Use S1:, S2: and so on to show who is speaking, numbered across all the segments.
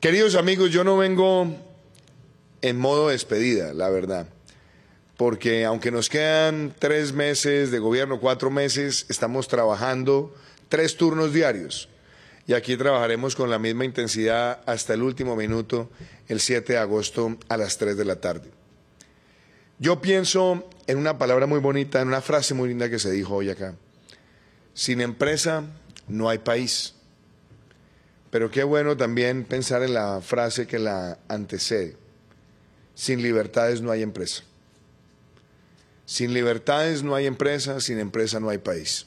S1: Queridos amigos, yo no vengo en modo despedida, la verdad, porque aunque nos quedan tres meses de gobierno, cuatro meses, estamos trabajando tres turnos diarios y aquí trabajaremos con la misma intensidad hasta el último minuto, el 7 de agosto a las 3 de la tarde. Yo pienso en una palabra muy bonita, en una frase muy linda que se dijo hoy acá. Sin empresa no hay país. Pero qué bueno también pensar en la frase que la antecede. Sin libertades no hay empresa. Sin libertades no hay empresa, sin empresa no hay país.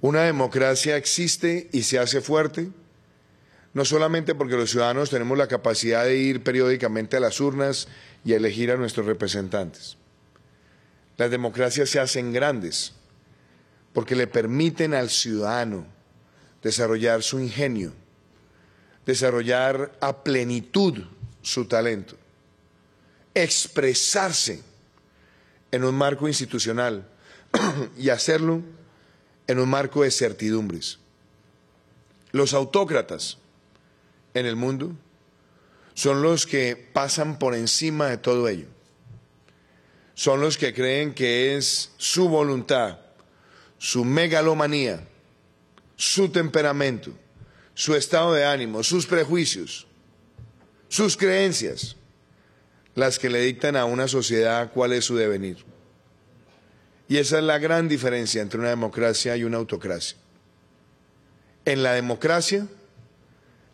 S1: Una democracia existe y se hace fuerte, no solamente porque los ciudadanos tenemos la capacidad de ir periódicamente a las urnas y elegir a nuestros representantes. Las democracias se hacen grandes porque le permiten al ciudadano desarrollar su ingenio, desarrollar a plenitud su talento, expresarse en un marco institucional y hacerlo en un marco de certidumbres. Los autócratas en el mundo son los que pasan por encima de todo ello. Son los que creen que es su voluntad, su megalomanía, su temperamento, su estado de ánimo, sus prejuicios, sus creencias, las que le dictan a una sociedad cuál es su devenir. Y esa es la gran diferencia entre una democracia y una autocracia. En la democracia,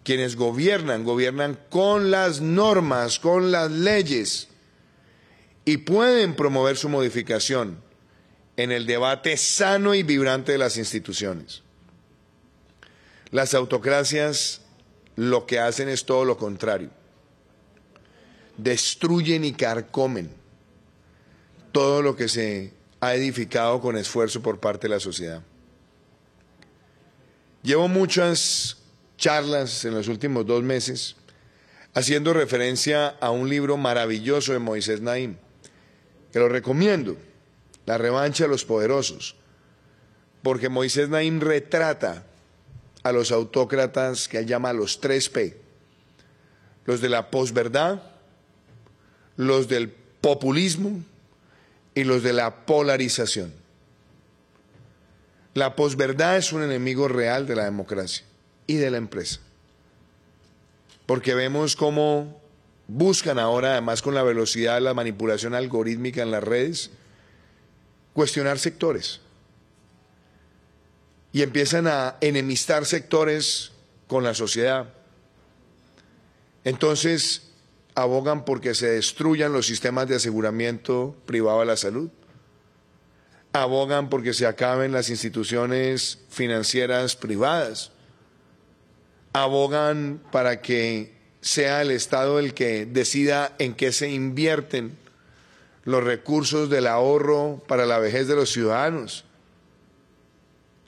S1: quienes gobiernan, gobiernan con las normas, con las leyes, y pueden promover su modificación en el debate sano y vibrante de las instituciones. Las autocracias lo que hacen es todo lo contrario. Destruyen y carcomen todo lo que se ha edificado con esfuerzo por parte de la sociedad. Llevo muchas charlas en los últimos dos meses haciendo referencia a un libro maravilloso de Moisés Naim, que lo recomiendo, La revancha de los poderosos, porque Moisés Naim retrata a los autócratas que él llama los tres p los de la posverdad, los del populismo y los de la polarización. La posverdad es un enemigo real de la democracia y de la empresa, porque vemos cómo buscan ahora, además con la velocidad de la manipulación algorítmica en las redes, cuestionar sectores y empiezan a enemistar sectores con la sociedad. Entonces, abogan porque se destruyan los sistemas de aseguramiento privado de la salud. Abogan porque se acaben las instituciones financieras privadas. Abogan para que sea el Estado el que decida en qué se invierten los recursos del ahorro para la vejez de los ciudadanos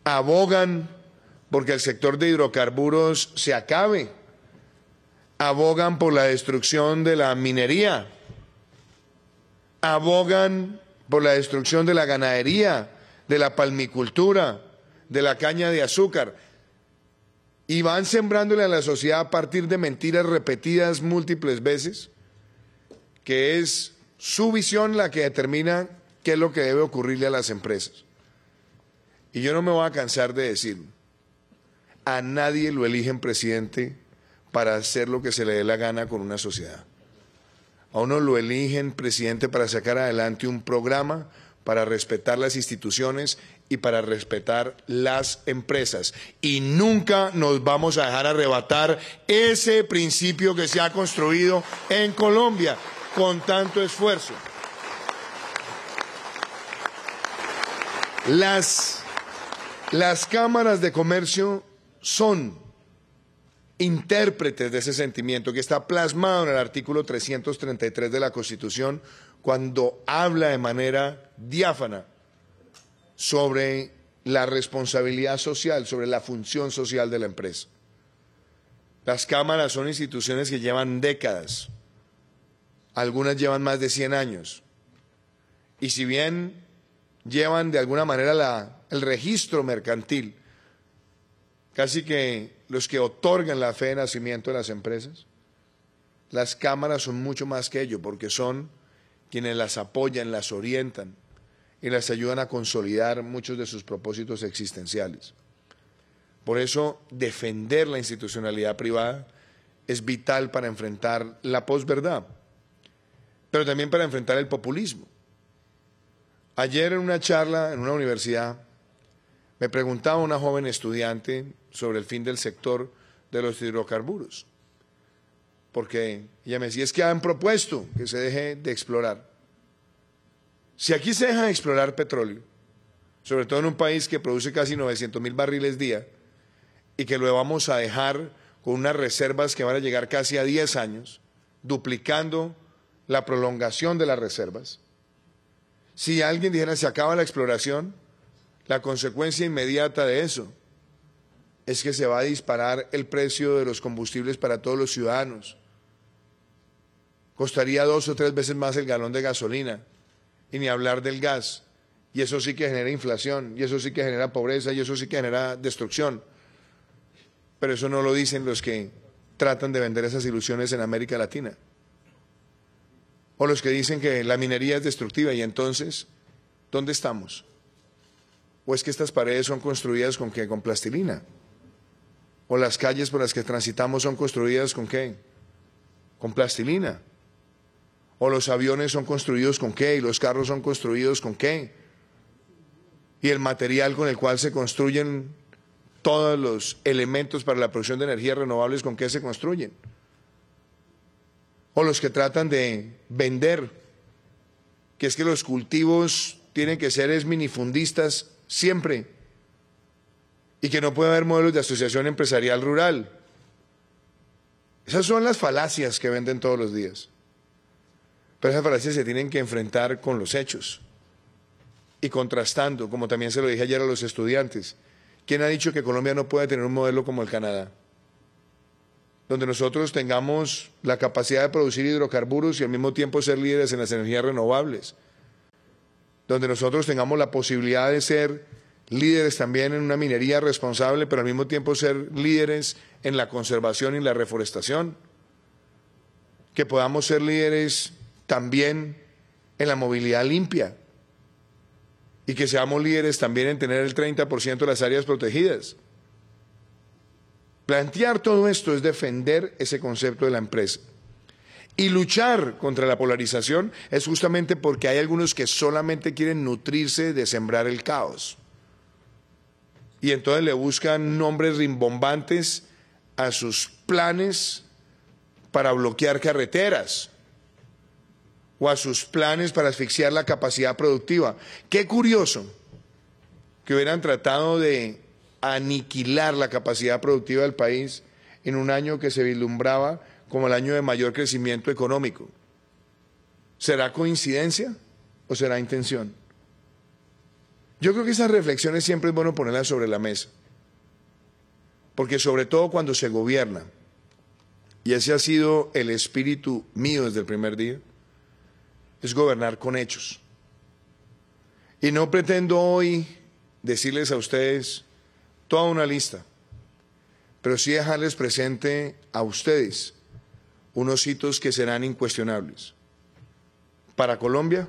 S1: abogan porque el sector de hidrocarburos se acabe, abogan por la destrucción de la minería, abogan por la destrucción de la ganadería, de la palmicultura, de la caña de azúcar, y van sembrándole a la sociedad a partir de mentiras repetidas múltiples veces, que es su visión la que determina qué es lo que debe ocurrirle a las empresas. Y yo no me voy a cansar de decir, a nadie lo eligen presidente para hacer lo que se le dé la gana con una sociedad. A uno lo eligen presidente para sacar adelante un programa, para respetar las instituciones y para respetar las empresas. Y nunca nos vamos a dejar arrebatar ese principio que se ha construido en Colombia con tanto esfuerzo. Las las cámaras de comercio son intérpretes de ese sentimiento que está plasmado en el artículo 333 de la Constitución cuando habla de manera diáfana sobre la responsabilidad social, sobre la función social de la empresa. Las cámaras son instituciones que llevan décadas, algunas llevan más de 100 años, y si bien llevan de alguna manera la el registro mercantil, casi que los que otorgan la fe de nacimiento de las empresas, las cámaras son mucho más que ello, porque son quienes las apoyan, las orientan y las ayudan a consolidar muchos de sus propósitos existenciales. Por eso, defender la institucionalidad privada es vital para enfrentar la posverdad, pero también para enfrentar el populismo. Ayer en una charla en una universidad, me preguntaba una joven estudiante sobre el fin del sector de los hidrocarburos, porque ella me decía, es que han propuesto que se deje de explorar. Si aquí se deja de explorar petróleo, sobre todo en un país que produce casi 900 mil barriles día, y que lo vamos a dejar con unas reservas que van a llegar casi a 10 años, duplicando la prolongación de las reservas. Si alguien dijera se acaba la exploración, la consecuencia inmediata de eso es que se va a disparar el precio de los combustibles para todos los ciudadanos. Costaría dos o tres veces más el galón de gasolina, y ni hablar del gas. Y eso sí que genera inflación, y eso sí que genera pobreza, y eso sí que genera destrucción. Pero eso no lo dicen los que tratan de vender esas ilusiones en América Latina. O los que dicen que la minería es destructiva y entonces, ¿dónde estamos? ¿O es que estas paredes son construidas con qué? Con plastilina. ¿O las calles por las que transitamos son construidas con qué? Con plastilina. ¿O los aviones son construidos con qué? ¿Y los carros son construidos con qué? ¿Y el material con el cual se construyen todos los elementos para la producción de energías renovables con qué se construyen? ¿O los que tratan de vender? Que es que los cultivos tienen que ser es minifundistas siempre. Y que no puede haber modelos de asociación empresarial rural. Esas son las falacias que venden todos los días. Pero esas falacias se tienen que enfrentar con los hechos y contrastando, como también se lo dije ayer a los estudiantes. ¿Quién ha dicho que Colombia no puede tener un modelo como el Canadá? Donde nosotros tengamos la capacidad de producir hidrocarburos y al mismo tiempo ser líderes en las energías renovables donde nosotros tengamos la posibilidad de ser líderes también en una minería responsable, pero al mismo tiempo ser líderes en la conservación y la reforestación, que podamos ser líderes también en la movilidad limpia y que seamos líderes también en tener el 30% de las áreas protegidas. Plantear todo esto es defender ese concepto de la empresa. Y luchar contra la polarización es justamente porque hay algunos que solamente quieren nutrirse de sembrar el caos. Y entonces le buscan nombres rimbombantes a sus planes para bloquear carreteras o a sus planes para asfixiar la capacidad productiva. Qué curioso que hubieran tratado de aniquilar la capacidad productiva del país en un año que se vislumbraba como el año de mayor crecimiento económico. ¿Será coincidencia o será intención? Yo creo que esas reflexiones siempre es bueno ponerlas sobre la mesa, porque sobre todo cuando se gobierna, y ese ha sido el espíritu mío desde el primer día, es gobernar con hechos. Y no pretendo hoy decirles a ustedes toda una lista, pero sí dejarles presente a ustedes unos hitos que serán incuestionables para Colombia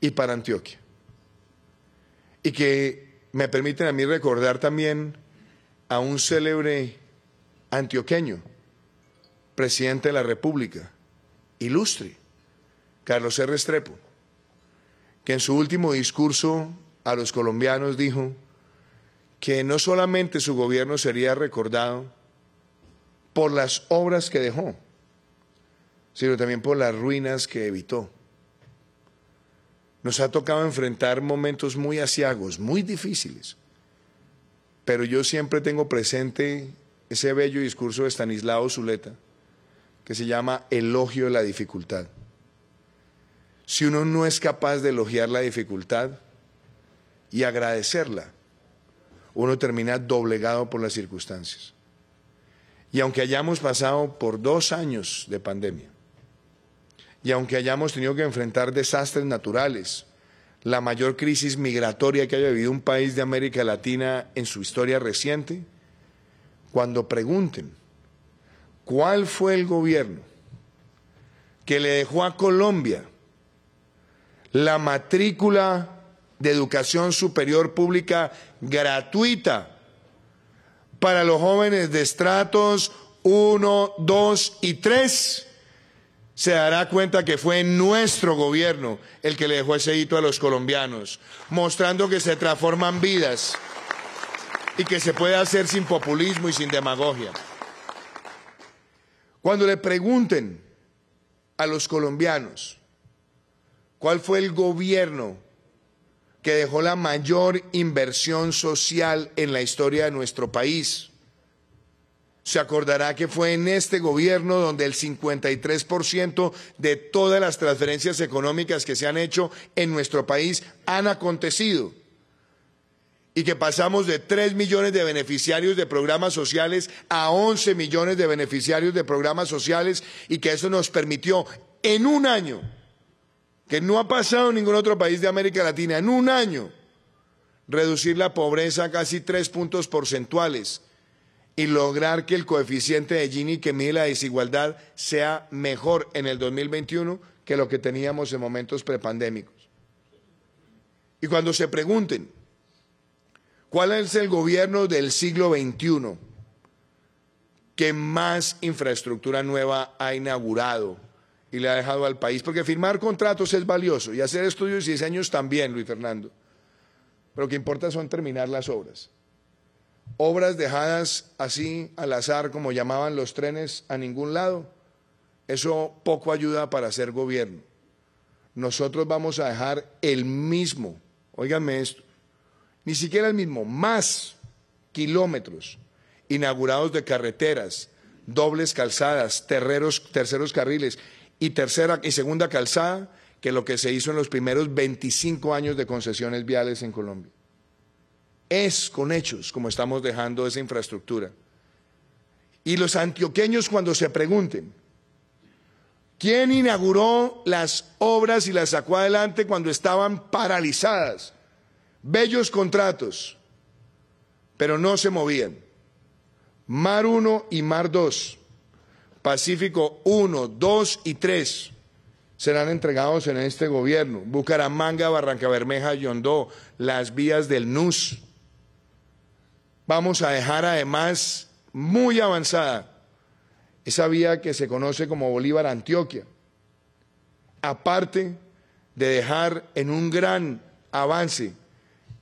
S1: y para Antioquia. Y que me permiten a mí recordar también a un célebre antioqueño, presidente de la República, ilustre, Carlos R. Estrepo, que en su último discurso a los colombianos dijo que no solamente su gobierno sería recordado por las obras que dejó, sino también por las ruinas que evitó. Nos ha tocado enfrentar momentos muy asiagos, muy difíciles, pero yo siempre tengo presente ese bello discurso de Stanislao Zuleta, que se llama Elogio de la dificultad. Si uno no es capaz de elogiar la dificultad y agradecerla, uno termina doblegado por las circunstancias. Y aunque hayamos pasado por dos años de pandemia, y aunque hayamos tenido que enfrentar desastres naturales, la mayor crisis migratoria que haya vivido un país de América Latina en su historia reciente, cuando pregunten cuál fue el gobierno que le dejó a Colombia la matrícula de educación superior pública gratuita para los jóvenes de estratos 1, 2 y 3 se dará cuenta que fue nuestro gobierno el que le dejó ese hito a los colombianos, mostrando que se transforman vidas y que se puede hacer sin populismo y sin demagogia. Cuando le pregunten a los colombianos cuál fue el gobierno que dejó la mayor inversión social en la historia de nuestro país, se acordará que fue en este gobierno donde el 53% de todas las transferencias económicas que se han hecho en nuestro país han acontecido y que pasamos de tres millones de beneficiarios de programas sociales a 11 millones de beneficiarios de programas sociales y que eso nos permitió en un año, que no ha pasado en ningún otro país de América Latina, en un año, reducir la pobreza a casi tres puntos porcentuales y lograr que el coeficiente de Gini que mide la desigualdad sea mejor en el 2021 que lo que teníamos en momentos prepandémicos. Y cuando se pregunten, ¿cuál es el gobierno del siglo XXI que más infraestructura nueva ha inaugurado y le ha dejado al país? Porque firmar contratos es valioso y hacer estudios y diseños también, Luis Fernando. Pero lo que importa son terminar las obras obras dejadas así al azar, como llamaban los trenes, a ningún lado, eso poco ayuda para hacer gobierno. Nosotros vamos a dejar el mismo, óiganme esto, ni siquiera el mismo, más kilómetros inaugurados de carreteras, dobles calzadas, terreros, terceros carriles y tercera y segunda calzada que lo que se hizo en los primeros 25 años de concesiones viales en Colombia. Es con hechos como estamos dejando esa infraestructura. Y los antioqueños cuando se pregunten, ¿quién inauguró las obras y las sacó adelante cuando estaban paralizadas? Bellos contratos, pero no se movían. Mar 1 y Mar 2, Pacífico 1, 2 y 3 serán entregados en este gobierno. Bucaramanga, Barranca Bermeja, Yondó, las vías del NUS vamos a dejar además muy avanzada esa vía que se conoce como Bolívar Antioquia, aparte de dejar en un gran avance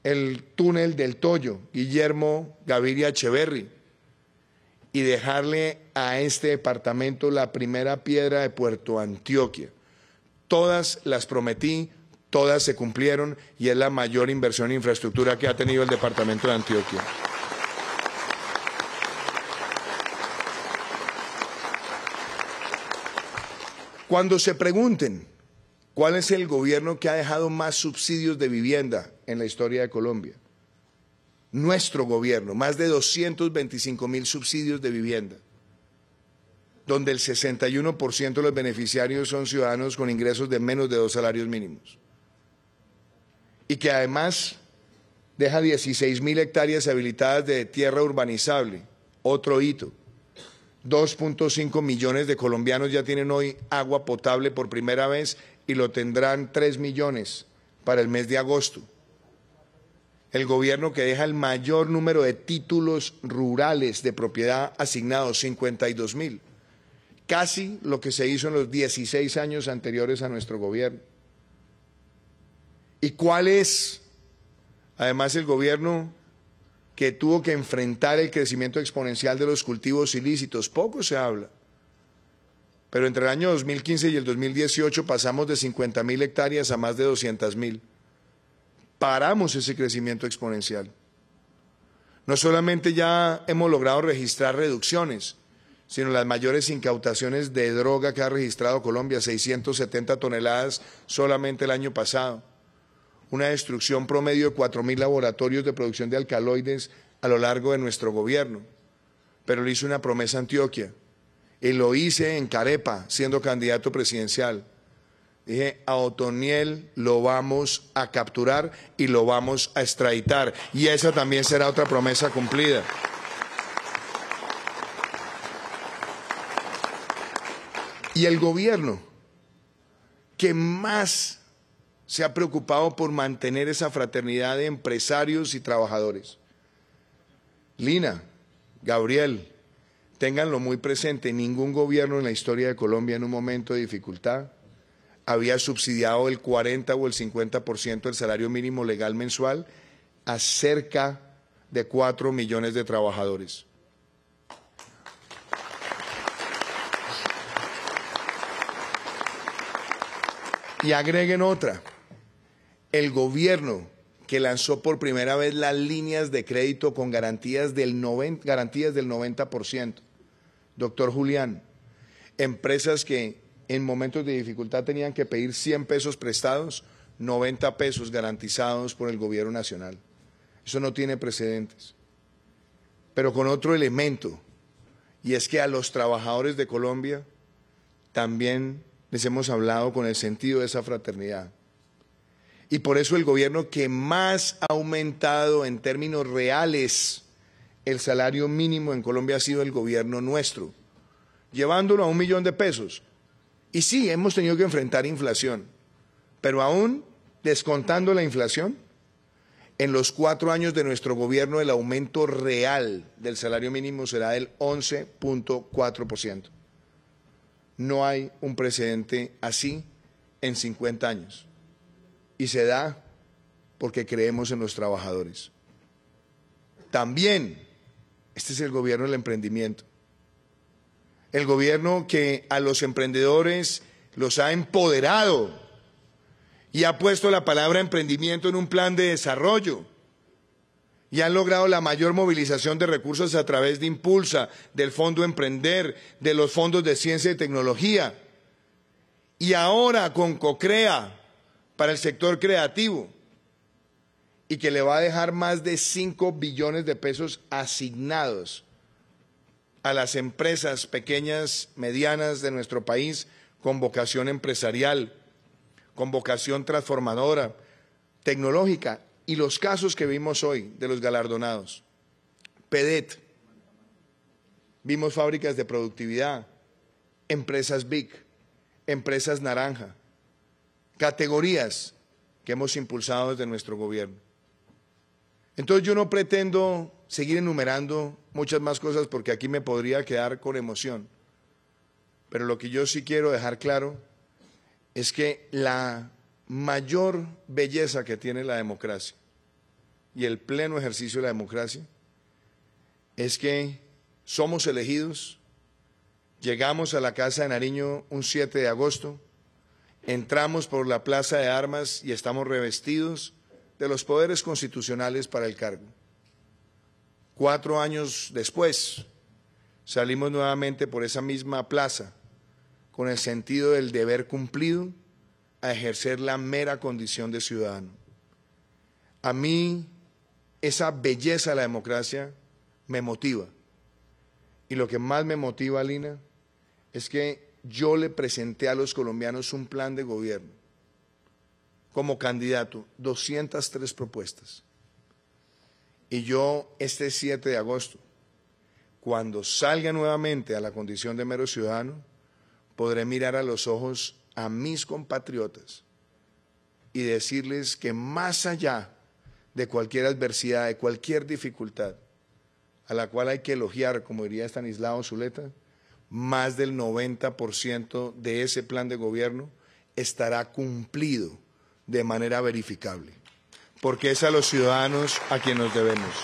S1: el túnel del Toyo, Guillermo Gaviria Echeverri, y dejarle a este departamento la primera piedra de Puerto Antioquia. Todas las prometí, todas se cumplieron y es la mayor inversión en infraestructura que ha tenido el departamento de Antioquia. Cuando se pregunten cuál es el gobierno que ha dejado más subsidios de vivienda en la historia de Colombia, nuestro gobierno, más de 225 mil subsidios de vivienda, donde el 61% de los beneficiarios son ciudadanos con ingresos de menos de dos salarios mínimos. Y que además deja 16 mil hectáreas habilitadas de tierra urbanizable, otro hito. 2.5 millones de colombianos ya tienen hoy agua potable por primera vez y lo tendrán 3 millones para el mes de agosto. El gobierno que deja el mayor número de títulos rurales de propiedad asignados, 52 mil. Casi lo que se hizo en los 16 años anteriores a nuestro gobierno. ¿Y cuál es? Además, el gobierno que tuvo que enfrentar el crecimiento exponencial de los cultivos ilícitos. Poco se habla. Pero entre el año 2015 y el 2018 pasamos de 50 mil hectáreas a más de 200 mil. Paramos ese crecimiento exponencial. No solamente ya hemos logrado registrar reducciones, sino las mayores incautaciones de droga que ha registrado Colombia, 670 toneladas solamente el año pasado una destrucción promedio de 4.000 laboratorios de producción de alcaloides a lo largo de nuestro gobierno. Pero le hice una promesa a Antioquia y lo hice en Carepa, siendo candidato presidencial. Dije, a Otoniel lo vamos a capturar y lo vamos a extraditar. Y esa también será otra promesa cumplida. Y el gobierno que más se ha preocupado por mantener esa fraternidad de empresarios y trabajadores. Lina, Gabriel, tenganlo muy presente, ningún gobierno en la historia de Colombia en un momento de dificultad había subsidiado el 40 o el 50% del salario mínimo legal mensual a cerca de cuatro millones de trabajadores. Y agreguen otra el gobierno que lanzó por primera vez las líneas de crédito con garantías del 90%. Garantías del Doctor Julián, empresas que en momentos de dificultad tenían que pedir 100 pesos prestados, 90 pesos garantizados por el gobierno nacional. Eso no tiene precedentes. Pero con otro elemento, y es que a los trabajadores de Colombia también les hemos hablado con el sentido de esa fraternidad y por eso el gobierno que más ha aumentado en términos reales el salario mínimo en Colombia ha sido el gobierno nuestro, llevándolo a un millón de pesos. Y sí, hemos tenido que enfrentar inflación, pero aún descontando la inflación, en los cuatro años de nuestro gobierno el aumento real del salario mínimo será del 11.4%. No hay un precedente así en 50 años y se da porque creemos en los trabajadores. También, este es el gobierno del emprendimiento. El gobierno que a los emprendedores los ha empoderado y ha puesto la palabra emprendimiento en un plan de desarrollo y han logrado la mayor movilización de recursos a través de Impulsa, del Fondo Emprender, de los fondos de ciencia y tecnología. Y ahora con CoCrea, para el sector creativo y que le va a dejar más de 5 billones de pesos asignados a las empresas pequeñas, medianas de nuestro país con vocación empresarial, con vocación transformadora, tecnológica y los casos que vimos hoy de los galardonados. PEDET, vimos fábricas de productividad, empresas BIC, empresas naranja, categorías que hemos impulsado desde nuestro gobierno. Entonces yo no pretendo seguir enumerando muchas más cosas porque aquí me podría quedar con emoción, pero lo que yo sí quiero dejar claro es que la mayor belleza que tiene la democracia y el pleno ejercicio de la democracia es que somos elegidos, llegamos a la Casa de Nariño un 7 de agosto, Entramos por la Plaza de Armas y estamos revestidos de los poderes constitucionales para el cargo. Cuatro años después, salimos nuevamente por esa misma plaza con el sentido del deber cumplido a ejercer la mera condición de ciudadano. A mí esa belleza de la democracia me motiva. Y lo que más me motiva, Lina, es que yo le presenté a los colombianos un plan de gobierno como candidato, 203 propuestas. Y yo, este 7 de agosto, cuando salga nuevamente a la condición de mero ciudadano, podré mirar a los ojos a mis compatriotas y decirles que más allá de cualquier adversidad, de cualquier dificultad, a la cual hay que elogiar, como diría Stanislao Zuleta, más del 90% de ese plan de gobierno estará cumplido de manera verificable, porque es a los ciudadanos a quienes nos debemos.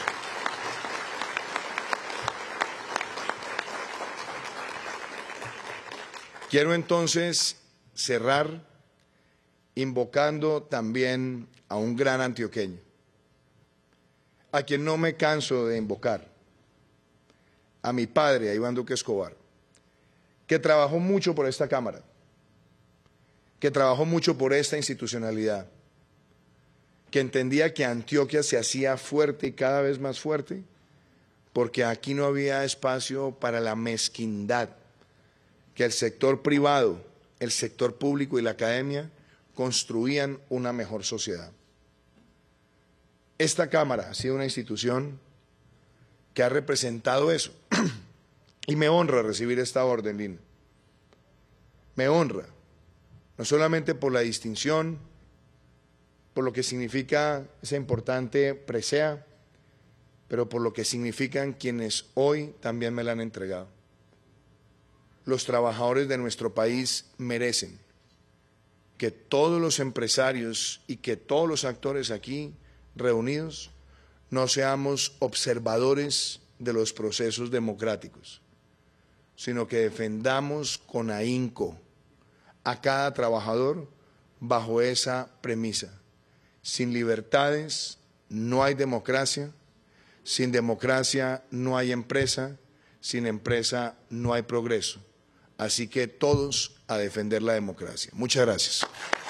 S1: Quiero entonces cerrar invocando también a un gran antioqueño, a quien no me canso de invocar, a mi padre, a Iván Duque Escobar que trabajó mucho por esta Cámara, que trabajó mucho por esta institucionalidad, que entendía que Antioquia se hacía fuerte y cada vez más fuerte, porque aquí no había espacio para la mezquindad que el sector privado, el sector público y la academia construían una mejor sociedad. Esta Cámara ha sido una institución que ha representado eso. Y me honra recibir esta orden, Lina. Me honra, no solamente por la distinción, por lo que significa esa importante presea, pero por lo que significan quienes hoy también me la han entregado. Los trabajadores de nuestro país merecen que todos los empresarios y que todos los actores aquí reunidos no seamos observadores de los procesos democráticos sino que defendamos con ahínco a cada trabajador bajo esa premisa. Sin libertades no hay democracia, sin democracia no hay empresa, sin empresa no hay progreso. Así que todos a defender la democracia. Muchas gracias.